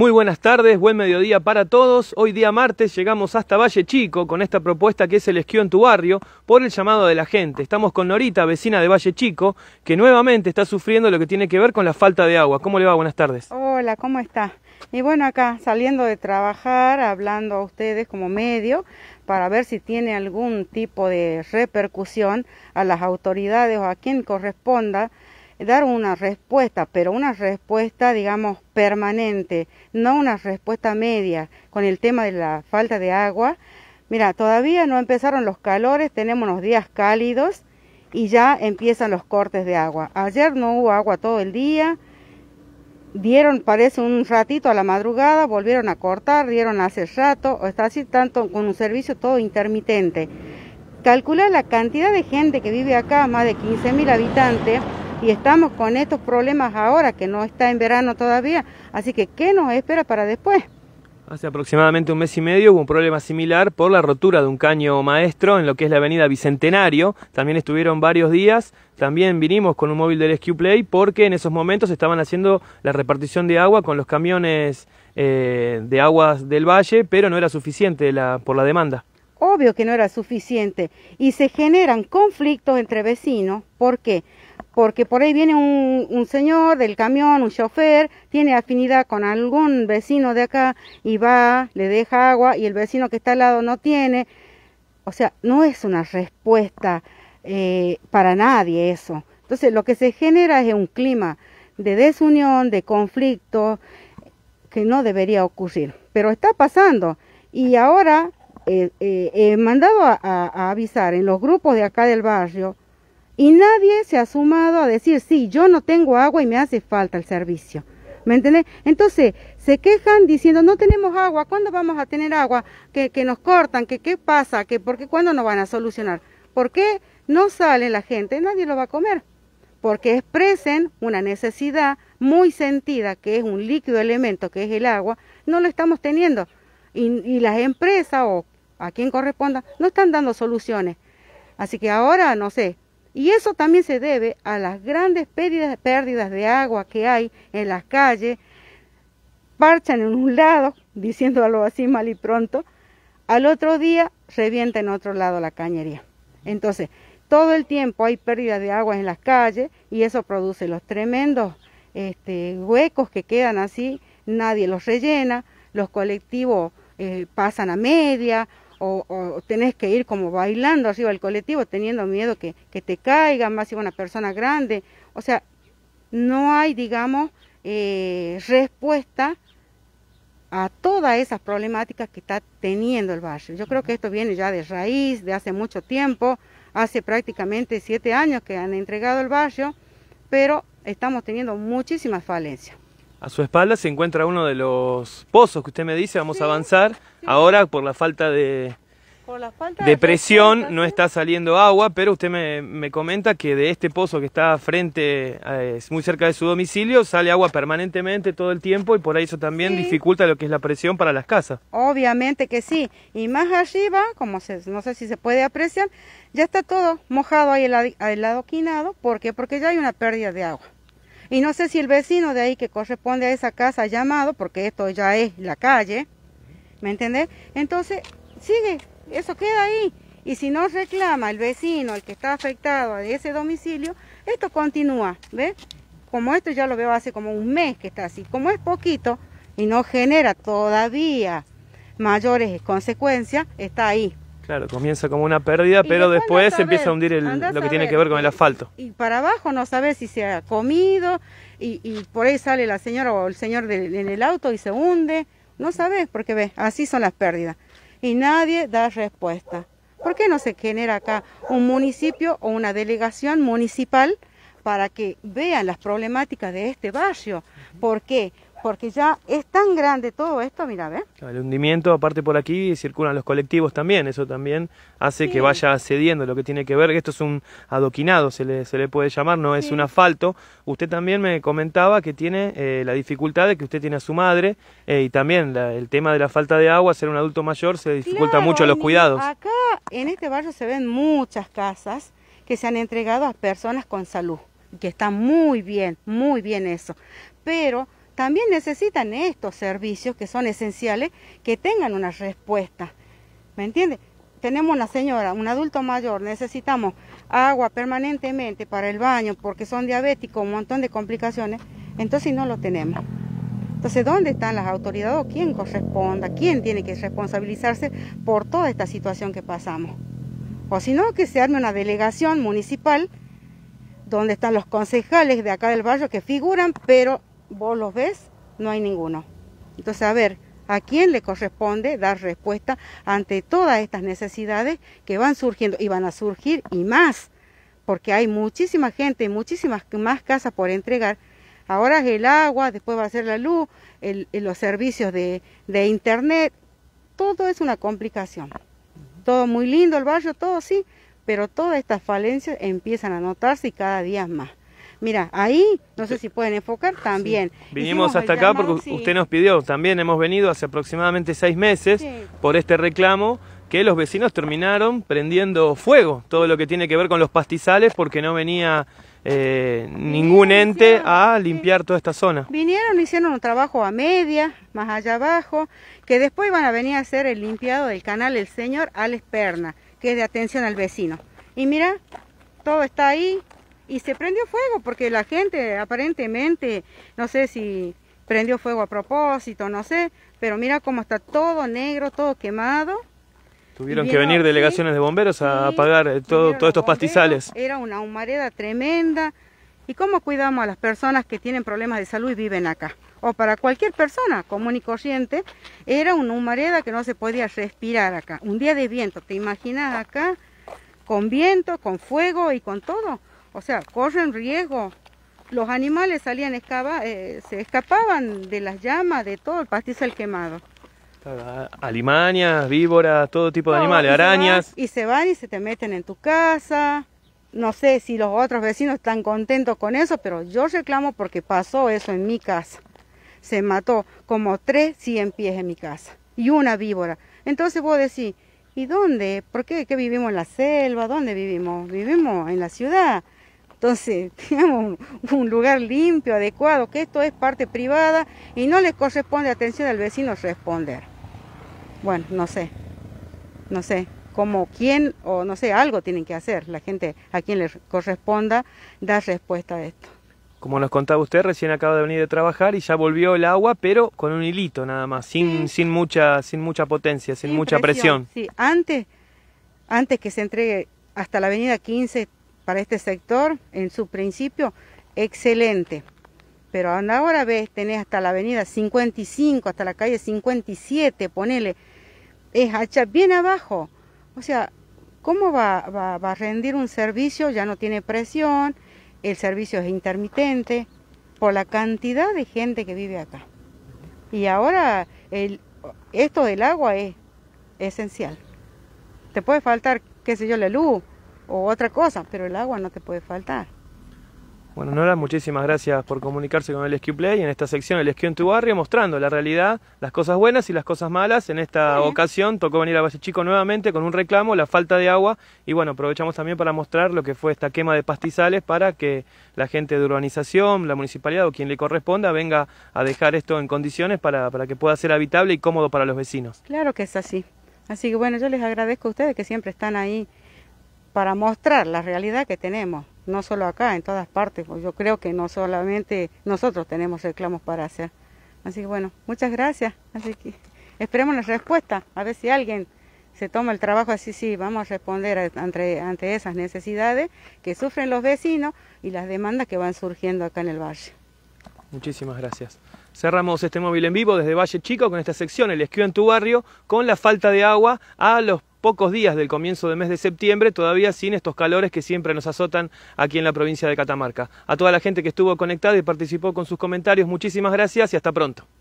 Muy buenas tardes, buen mediodía para todos. Hoy día martes llegamos hasta Valle Chico con esta propuesta que es el esquío en tu barrio por el llamado de la gente. Estamos con Norita, vecina de Valle Chico, que nuevamente está sufriendo lo que tiene que ver con la falta de agua. ¿Cómo le va? Buenas tardes. Hola, ¿cómo está? Y bueno, acá saliendo de trabajar, hablando a ustedes como medio para ver si tiene algún tipo de repercusión a las autoridades o a quien corresponda dar una respuesta, pero una respuesta, digamos, permanente, no una respuesta media con el tema de la falta de agua. Mira, todavía no empezaron los calores, tenemos los días cálidos y ya empiezan los cortes de agua. Ayer no hubo agua todo el día, dieron, parece, un ratito a la madrugada, volvieron a cortar, dieron hace rato, o está así tanto con un servicio todo intermitente. Calcula la cantidad de gente que vive acá, más de 15.000 habitantes, y estamos con estos problemas ahora que no está en verano todavía, así que ¿qué nos espera para después? Hace aproximadamente un mes y medio hubo un problema similar por la rotura de un caño maestro en lo que es la avenida Bicentenario. También estuvieron varios días. También vinimos con un móvil del SQ Play porque en esos momentos estaban haciendo la repartición de agua con los camiones eh, de aguas del valle, pero no era suficiente la, por la demanda. Obvio que no era suficiente. Y se generan conflictos entre vecinos. ¿Por qué? porque por ahí viene un, señor del camión, un chofer, tiene afinidad con algún vecino de acá y va, le deja agua y el vecino que está al lado no tiene. O sea, no es una respuesta eh, para nadie eso. Entonces lo que se genera es un clima de desunión, de conflicto, que no debería ocurrir. Pero está pasando. Y ahora eh, eh, he mandado a avisar en los grupos de acá del barrio, y nadie se ha sumado a decir, sí, yo no tengo agua y me hace falta el servicio. ¿Me entiendes? Entonces, se quejan diciendo, no tenemos agua, ¿cuándo vamos a tener agua? Que, que nos cortan, que qué pasa, que por qué, cuándo nos van a solucionar. ¿Por qué no sale la gente? Nadie lo va a comer. Porque expresen una necesidad muy sentida, que es un líquido elemento, que es el agua, no lo estamos teniendo. y las empresas o a quien corresponda no están dando soluciones. Así que ahora, no sé, y eso también se debe a las grandes pérdidas, de agua que hay en las calles. Parchan en un lado, diciéndolo así mal y pronto, al otro día revienta en otro lado la cañería. Entonces, todo el tiempo hay pérdida de agua en las calles y eso produce los tremendos este, huecos que quedan así, nadie los rellena, los colectivos eh, pasan a media o, tenés que ir como bailando arriba del colectivo, teniendo miedo que, te caigan, más si una persona grande. O sea, no hay, digamos, eh, respuesta a todas esas problemáticas que está teniendo el barrio. Yo creo que esto viene ya de raíz, de hace mucho tiempo, hace prácticamente siete años que han entregado el barrio, pero estamos teniendo muchísimas falencias. A su espalda se encuentra uno de los pozos que usted me dice, vamos a avanzar. Ahora por la falta de, presión, no está saliendo agua, pero usted me, comenta que de este pozo que está frente, eh, es muy cerca de su domicilio, sale agua permanentemente todo el tiempo y por ahí eso también dificulta lo que es la presión para las casas. Obviamente que sí, y más arriba, como no sé si se puede apreciar, ya está todo mojado ahí al lado quinado, ¿por qué? Porque ya hay una pérdida de agua. Y no sé si el vecino de ahí que corresponde a esa casa llamado, porque esto ya es la calle, ¿me entendés? Entonces, sigue, eso queda ahí. Y si no reclama el vecino, el que está afectado de ese domicilio, esto continúa, ¿ves? Como esto ya lo veo hace como un mes que está así. Como es poquito y no genera todavía mayores consecuencias, está ahí. Claro, comienza como una pérdida, pero después empieza a hundir lo que tiene que ver con el asfalto. Y para abajo no sabes si se ha comido, y, por ahí sale la señora o el señor en el auto y se hunde. No sabes, porque ves, así son las pérdidas. Y nadie da respuesta. ¿Por qué no se genera acá un municipio o una delegación municipal para que vean las problemáticas de este barrio? ¿Por qué? porque ya es tan grande todo esto, mira, ¿ves? El hundimiento, aparte por aquí, circulan los colectivos también, eso también hace que vaya cediendo lo que tiene que ver, esto es un adoquinado, se le, se le puede llamar, no es un asfalto. Usted también me comentaba que tiene eh, la dificultad de que usted tiene a su madre eh, y también el tema de la falta de agua, ser un adulto mayor, se dificulta mucho los cuidados. Acá en este barrio se ven muchas casas que se han entregado a personas con salud, que está muy bien, muy bien eso, pero también necesitan estos servicios que son esenciales, que tengan una respuesta. ¿Me entiende? Tenemos una señora, un adulto mayor, necesitamos agua permanentemente para el baño porque son diabéticos, un montón de complicaciones, entonces no lo tenemos. Entonces, ¿dónde están las autoridades? o ¿Quién corresponda? ¿Quién tiene que responsabilizarse por toda esta situación que pasamos? O si no, que se arme una delegación municipal donde están los concejales de acá del barrio que figuran, pero vos los ves, no hay ninguno. Entonces, a ver, ¿a quién le corresponde dar respuesta ante todas estas necesidades que van surgiendo y van a surgir y más? Porque hay muchísima gente, muchísimas más casas por entregar. Ahora es el agua, después va a ser la luz, el, los servicios de, de internet. Todo es una complicación. Todo muy lindo el barrio, todo sí, pero todas estas falencias empiezan a notarse y cada día más. Mira, ahí, no sé si pueden enfocar, también. Vinimos hasta acá porque usted nos pidió, también hemos venido hace aproximadamente seis meses por este reclamo que los vecinos terminaron prendiendo fuego, todo lo que tiene que ver con los pastizales, porque no venía eh, ningún ente a limpiar toda esta zona. Vinieron, hicieron un trabajo a media, más allá abajo, que después van a venir a hacer el limpiado del canal el señor Alex Perna, que es de atención al vecino. Y mira, todo está ahí, y se prendió fuego porque la gente aparentemente, no sé si prendió fuego a propósito, no sé, pero mira cómo está todo negro, todo quemado. Tuvieron que venir delegaciones de bomberos a apagar eh, todo, todos estos pastizales. Era una humareda tremenda. ¿Y cómo cuidamos a las personas que tienen problemas de salud y viven acá? O para cualquier persona común y corriente, era una humareda que no se podía respirar acá. Un día de viento, ¿te imaginas acá? Con viento, con fuego y con todo. O sea, corren riesgo. Los animales salían, eh, se escapaban de las llamas, de todo el pastizal quemado. Alimañas, víboras, todo tipo de animales, arañas. y se van y se te meten en tu casa. No sé si los otros vecinos están contentos con eso, pero yo reclamo porque pasó eso en mi casa. Se mató como tres cien pies en mi casa y una víbora. Entonces vos decís, ¿y dónde? ¿Por qué? ¿Qué vivimos en la selva? ¿Dónde vivimos? Vivimos en la ciudad. Entonces, tenemos un, lugar limpio, adecuado, que esto es parte privada y no le corresponde atención al vecino responder. Bueno, no sé, no sé, cómo quién o no sé, algo tienen que hacer la gente a quien les corresponda dar respuesta a esto. Como nos contaba usted, recién acaba de venir de trabajar y ya volvió el agua, pero con un hilito nada más, sin, sin, mucha, sin mucha potencia, sin, mucha presión. Sí, antes, antes que se entregue hasta la avenida 15 para este sector en su principio excelente. Pero ahora ves, tenés hasta la avenida 55, hasta la calle 57, ponele, es hacha bien abajo. O sea, ¿cómo va, a rendir un servicio? Ya no tiene presión, el servicio es intermitente, por la cantidad de gente que vive acá. Y ahora el, esto del agua es esencial. Te puede faltar, qué sé yo, la luz, o otra cosa, pero el agua no te puede faltar. Bueno, Nora, muchísimas gracias por comunicarse con el Esquí Play en esta sección El Esquí en tu barrio, mostrando la realidad, las cosas buenas y las cosas malas. En esta ocasión tocó venir a Valle Chico nuevamente con un reclamo, la falta de agua. Y bueno, aprovechamos también para mostrar lo que fue esta quema de pastizales para que la gente de urbanización, la municipalidad o quien le corresponda venga a dejar esto en condiciones para, para que pueda ser habitable y cómodo para los vecinos. Claro que es así. Así que bueno, yo les agradezco a ustedes que siempre están ahí para mostrar la realidad que tenemos, no solo acá, en todas partes. Pues yo creo que no solamente nosotros tenemos reclamos para hacer. Así que bueno, muchas gracias. Así que esperemos la respuesta, a ver si alguien se toma el trabajo así, sí, vamos a responder ante, ante esas necesidades que sufren los vecinos y las demandas que van surgiendo acá en el valle. Muchísimas gracias. Cerramos este móvil en vivo desde Valle Chico con esta sección, el esquío en tu barrio, con la falta de agua a los pocos días del comienzo del mes de septiembre, todavía sin estos calores que siempre nos azotan aquí en la provincia de Catamarca. A toda la gente que estuvo conectada y participó con sus comentarios, muchísimas gracias y hasta pronto.